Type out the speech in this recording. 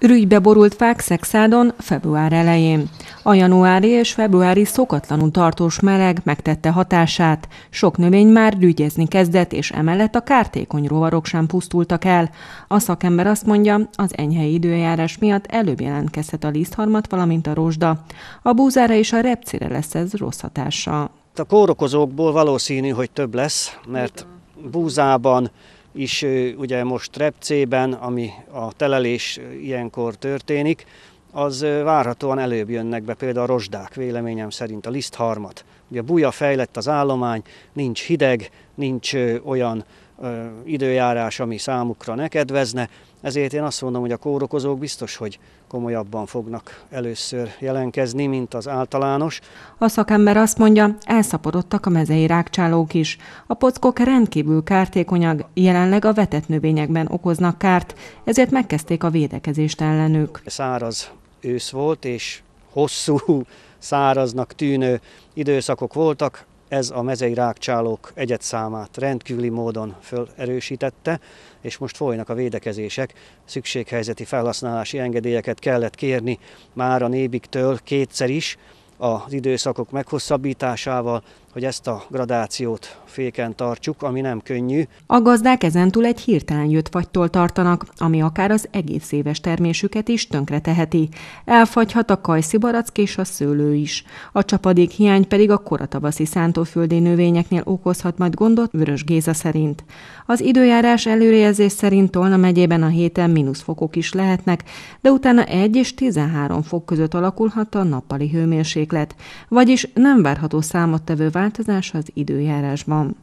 Ürügybe borult fák Szexádon február elején. A januári és februári szokatlanul tartós meleg megtette hatását. Sok növény már rügyezni kezdett, és emellett a kártékony rovarok sem pusztultak el. A szakember azt mondja, az enyhe időjárás miatt előbb jelentkezhet a lisztharmat, valamint a rozsda. A búzára és a repcére lesz ez rossz hatása. A kórokozókból valószínű, hogy több lesz, mert búzában is ugye most Repcében, ami a telelés ilyenkor történik, az várhatóan előbb jönnek be például a rozsdák, véleményem szerint a lisztharmat. Ugye a buja fejlett az állomány, nincs hideg, nincs olyan időjárás, ami számukra ne kedvezne, ezért én azt mondom, hogy a kórokozók biztos, hogy komolyabban fognak először jelenkezni, mint az általános. A szakember azt mondja, elszaporodtak a mezei rákcsálók is. A pockok rendkívül kártékonyag, jelenleg a vetett növényekben okoznak kárt, ezért megkezdték a védekezést ellenük. Száraz ősz volt, és hosszú, száraznak tűnő időszakok voltak, ez a mezei rákcsálók egyet számát rendkívüli módon felerősítette, és most folynak a védekezések. Szükséghelyzeti felhasználási engedélyeket kellett kérni már a nébiktől kétszer is, az időszakok meghosszabbításával, hogy ezt a gradációt féken tartsuk, ami nem könnyű. A gazdák ezentúl egy hirtelen jött fagytól tartanak, ami akár az egész éves termésüket is tönkre teheti. Elfagyhat a kajszibarack és a szőlő is. A csapadék hiány pedig a koratavaszi szántóföldi növényeknél okozhat majd gondot Vörös Géza szerint. Az időjárás előrejelzés szerint Tolna megyében a héten mínusz fokok is lehetnek, de utána 1 és 13 fok között alakulhat a nappali hőmérséklet hőmérséklet, vagyis nem várható számottevő változás az időjárásban.